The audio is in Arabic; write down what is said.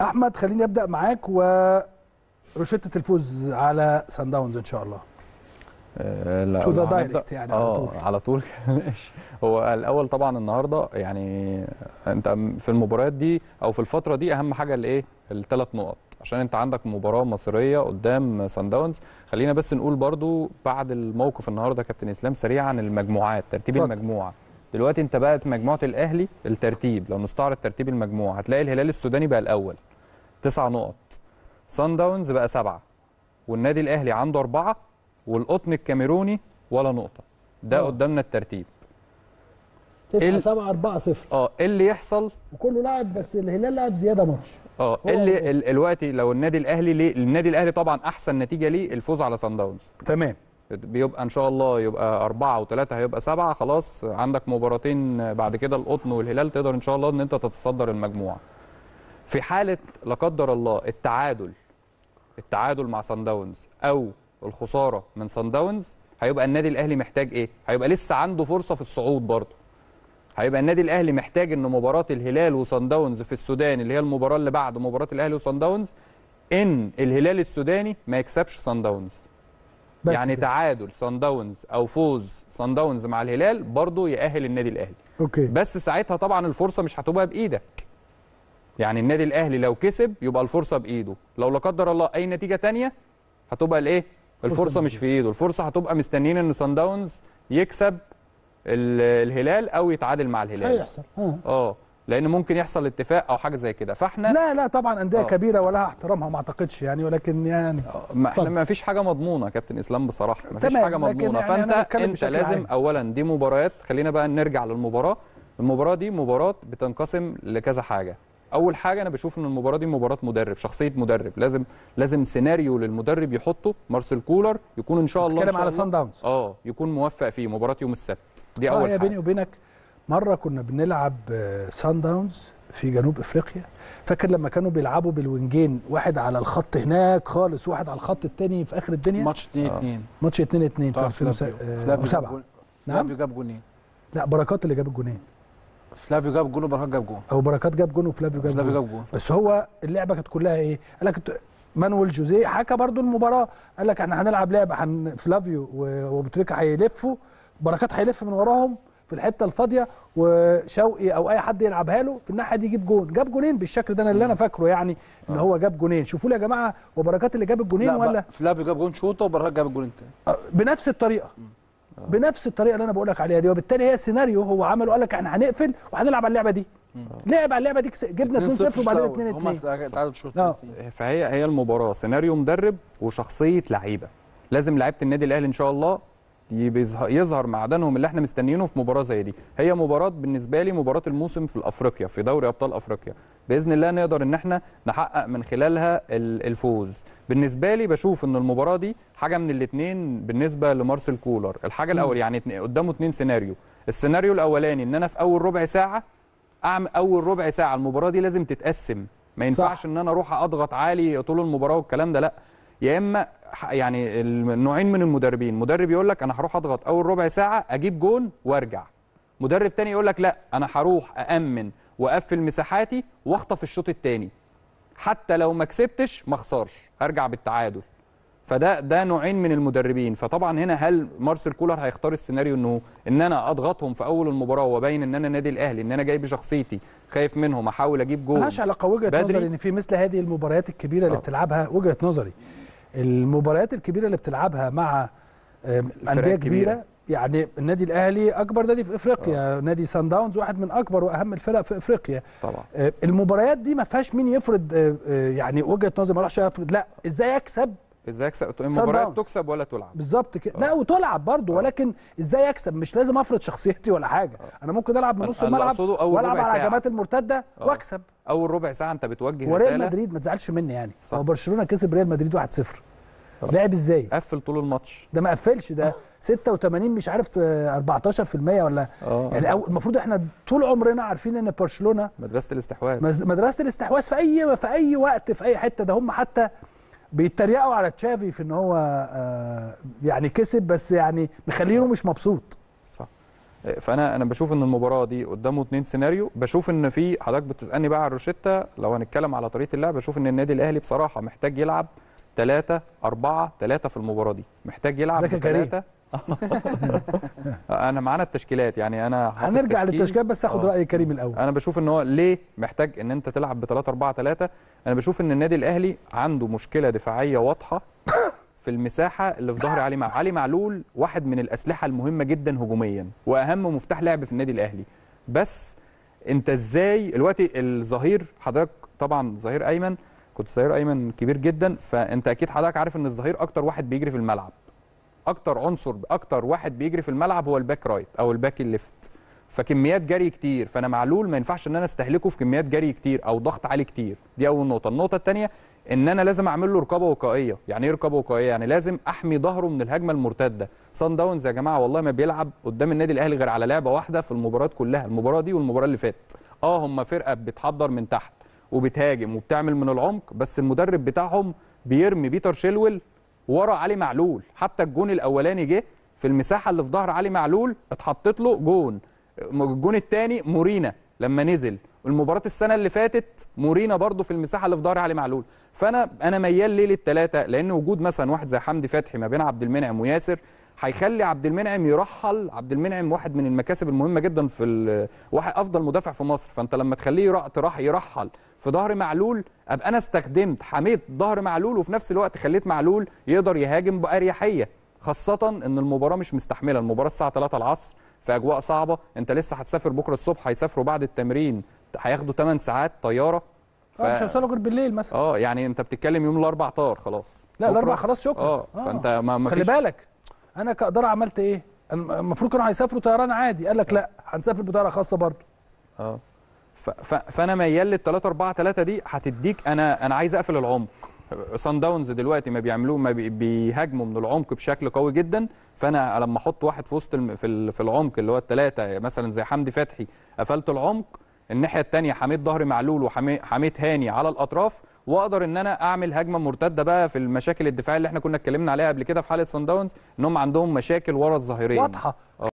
احمد خليني ابدا معاك وروشته الفوز على سان داونز ان شاء الله آه، لا تو ذا دايركت يعني اه على طول ماشي هو الاول طبعا النهارده يعني انت في المباريات دي او في الفتره دي اهم حاجه الايه الثلاث نقط عشان انت عندك مباراه مصريه قدام سان داونز خلينا بس نقول برضو بعد الموقف النهارده كابتن اسلام سريعا المجموعات ترتيب فضل. المجموعه دلوقتي انت بقت مجموعه الاهلي الترتيب لو نستعرض ترتيب المجموعه هتلاقي الهلال السوداني بقى الاول تسع نقط سان داونز بقى سبعه والنادي الاهلي عنده اربعه والقطن الكاميروني ولا نقطه ده أوه. قدامنا الترتيب 9 7 4 0 اه ايه اللي يحصل وكله لاعب بس الهلال لاعب زياده ماتش اه إيه اللي دلوقتي لو النادي الاهلي ليه النادي الاهلي طبعا احسن نتيجه ليه الفوز على سان داونز تمام بيبقى ان شاء الله يبقى أربعة وثلاثة هيبقى سبعة خلاص عندك مباراتين بعد كده القطن والهلال تقدر ان شاء الله ان انت تتصدر المجموعة في حالة لا قدر الله التعادل التعادل مع سان داونز او الخسارة من سان داونز هيبقى النادي الاهلي محتاج ايه هيبقى لسه عنده فرصة في الصعود برضه هيبقى النادي الاهلي محتاج ان مباراه الهلال وسان داونز في السودان اللي هي المباراه اللي بعد مباراه الاهلي وسان داونز ان الهلال السوداني ما يكسبش سان داونز يعني كده. تعادل سان داونز او فوز سان داونز مع الهلال برضه يأهل النادي الاهلي اوكي بس ساعتها طبعا الفرصه مش هتبقى بايدك يعني النادي الاهلي لو كسب يبقى الفرصه بايده لو لا قدر الله اي نتيجه تانية هتبقى الايه الفرصه مش في ايده الفرصه هتبقى مستنيين ان سان داونز يكسب الهلال او يتعادل مع الهلال هيحصل اه لان ممكن يحصل اتفاق او حاجه زي كده فاحنا لا لا طبعا انديه آه. كبيره ولها احترامها ما اعتقدش يعني ولكن يعني آه، ما احنا ما فيش حاجه مضمونه كابتن اسلام بصراحه ما فيش حاجه مضمونه يعني فانت انت لازم عين. اولا دي مباريات خلينا بقى نرجع للمباراه المباراه دي مباراه بتنقسم لكذا حاجه اول حاجه انا بشوف ان المباراه دي مباراه مدرب شخصيه مدرب لازم لازم سيناريو للمدرب يحطه مارسيل كولر يكون ان شاء الله بتتكلم على سان داونز اه يكون موفق فيه مباراه يوم السبت دي آه، اول آه حاجه بيني وبينك مره كنا بنلعب سان آه، داونز في جنوب افريقيا فاكر لما كانوا بيلعبوا بالوينجين واحد على الخط هناك خالص واحد على الخط الثاني في اخر الدنيا ماتش 2 2 آه. ماتش 2 2 في 2007 آه، نعم جاب جونين لا بركات اللي جاب الجونين فلافيو جاب جون وبركات جاب جون او بركات جاب جون وفلافيو جاب فلافيو جاب جون بس هو اللعبه كانت كلها ايه قال لك مانويل جوزيه حكى برضو المباراه قال لك احنا هنلعب لعبه فلافيو وابو تريكه هيلفوا بركات هيلف من وراهم في الحته الفاضيه وشوقي او اي حد يلعبها له في الناحيه دي يجيب جون جاب جونين بالشكل ده انا اللي انا فاكره يعني آه. ان هو جاب جونين شوفوا لي يا جماعه وبركات اللي جاب الجونين ولا فلافيو جاب جون شوطه وبركات جاب الجون الثاني آه، بنفس الطريقه آه. بنفس الطريقه اللي انا بقول لك عليها دي وبالتالي هي سيناريو هو عمله قال لك احنا هنقفل وهنلعب على اللعبه دي لعب على اللعبه دي جبنا 2-0 وبعدين 2-2 هم شوط فهي هي المباراه سيناريو مدرب وشخصيه لعيبه لازم لعيبه النادي الاهلي ان شاء الله يظهر معدنهم اللي احنا مستنيينه في مباراه زي دي هي مباراه بالنسبه لي مباراه الموسم في افريقيا في دوري ابطال افريقيا باذن الله نقدر ان احنا نحقق من خلالها الفوز بالنسبه لي بشوف ان المباراه دي حاجه من الاثنين بالنسبه لمارسيل كولر الحاجه الاول يعني قدامه اثنين سيناريو السيناريو الاولاني ان انا في اول ربع ساعه اعمل اول ربع ساعه المباراه دي لازم تتقسم ما ينفعش صح. ان انا اروح اضغط عالي طول المباراه والكلام ده لا يا اما يعني النوعين من المدربين مدرب يقول لك انا هروح اضغط اول ربع ساعه اجيب جون وارجع مدرب تاني يقول لك لا انا هروح اامن واقفل مساحاتي واخطف الشوط الثاني حتى لو ما كسبتش ما خسرش هرجع بالتعادل فده ده نوعين من المدربين فطبعا هنا هل مارسيل كولر هيختار السيناريو انه ان انا اضغطهم في اول المباراه وابين ان انا النادي الاهلي ان انا جاي بشخصيتي خايف منهم احاول اجيب جول ملهاش علاقه وجهه نظري ان في مثل هذه المباريات الكبيره اللي آه. بتلعبها وجهه نظري المباريات الكبيره اللي بتلعبها مع انديه كبيره يعني النادي الاهلي اكبر نادي في افريقيا أوه. نادي سان داونز واحد من اكبر واهم الفرق في افريقيا طبعا آه، المباريات دي ما فيهاش مين يفرض آه، آه، يعني وجهه نظر ما راحش يفرض لا ازاي اكسب ازاي اكسب المباريات تكسب ولا تلعب بالظبط كده لا وتلعب برضه ولكن ازاي اكسب مش لازم افرض شخصيتي ولا حاجه أوه. انا ممكن العب من نص الملعب والعب على الهجمات المرتده أوه. واكسب اول ربع ساعه انت بتوجه رساله وريال مدريد ما تزعلش مني يعني هو برشلونه كسب ريال مدريد 1-0 آه. لعب ازاي قفل طول الماتش ده ما قفلش ده 86 مش عارف 14% آه، ولا أوه. يعني أو المفروض احنا طول عمرنا عارفين ان برشلونه مدرسه الاستحواذ مدرسه الاستحواذ في اي في اي وقت في اي حته ده هم حتى بيتريقوا على تشافي في ان هو آه، يعني كسب بس يعني مخلينه مش مبسوط صح فانا انا بشوف ان المباراه دي قدامه اثنين سيناريو بشوف ان في حضرتك بتسالني بقى على الروشيتا لو هنتكلم على طريقه اللعب بشوف ان النادي الاهلي بصراحه محتاج يلعب 3 4 3 في المباراه دي محتاج يلعب بثلاثه انا معانا التشكيلات يعني انا هنرجع للتشكيلات بس اخد آه. راي كريم الاول انا بشوف ان هو ليه محتاج ان انت تلعب ب 3 4 3 انا بشوف ان النادي الاهلي عنده مشكله دفاعيه واضحه في المساحه اللي في ظهر علي معلول علي معلول واحد من الاسلحه المهمه جدا هجوميا واهم مفتاح لعب في النادي الاهلي بس انت ازاي دلوقتي الظهير حضرتك طبعا ظهير ايمن كنت ظهير ايمن كبير جدا فانت اكيد حضرتك عارف ان الظهير اكتر واحد بيجري في الملعب اكتر عنصر اكتر واحد بيجري في الملعب هو الباك رايت او الباك الليفت فكميات جري كتير فانا معلول ما ينفعش ان انا استهلكه في كميات جري كتير او ضغط عالي كتير دي اول نقطه النقطه الثانيه ان انا لازم اعمل له رقابه وقائيه يعني ايه رقابه وقائيه يعني لازم احمي ظهره من الهجمه المرتده صن داونز يا جماعه والله ما بيلعب قدام النادي الاهلي غير على لعبه واحده في المباريات كلها المباراه دي والمباراه اللي فاتت اه هم فرقه بتحضر من تحت وبتهاجم وبتعمل من العمق بس المدرب بتاعهم بيرمي بيتر شيلول ورا علي معلول حتى الجون الاولاني جه في المساحه اللي في ظهر علي معلول اتحطت له جون الجون الثاني مورينا لما نزل المباراه السنه اللي فاتت مورينا برده في المساحه اللي في ظهر علي معلول فانا انا ميال ليه للثلاثه لان وجود مثلا واحد زي حمدي فتحي ما بين عبد المنعم وياسر هيخلي عبد المنعم يرحل عبد المنعم واحد من المكاسب المهمه جدا في واحد افضل مدافع في مصر فانت لما تخليه راح يرحل في ظهر معلول ابقى انا استخدمت حميت ظهر معلول وفي نفس الوقت خليت معلول يقدر يهاجم باريحيه خاصه ان المباراه مش مستحمله المباراه الساعه 3 العصر في اجواء صعبه انت لسه هتسافر بكره الصبح هيسافروا بعد التمرين هياخدوا 8 ساعات طياره ف... آه، مش هيوصلوا غير بالليل مثلا اه يعني انت بتتكلم يوم الاربع طار خلاص لا الاربع خلاص شكرا اه فانت آه. ما خلي بالك انا كاداره عملت ايه المفروض كانوا هيسافروا طيران عادي قال لك آه. لا هنسافر بطياره خاصه برضه اه فانا ميال لل 3 4 3 دي هتديك انا انا عايز اقفل العمق سان داونز دلوقتي ما بيعملوه ما بيهاجموا من العمق بشكل قوي جدا فانا لما احط واحد في وسط في, في العمق اللي هو الثلاثه مثلا زي حمدي فتحي قفلت العمق الناحيه الثانيه حميد ظهري معلول وحميد هاني على الاطراف واقدر ان انا اعمل هجمه مرتده بقى في المشاكل الدفاعيه اللي احنا كنا اتكلمنا عليها قبل كده في حاله سان داونز ان هم عندهم مشاكل ورا الظهيرين واضحه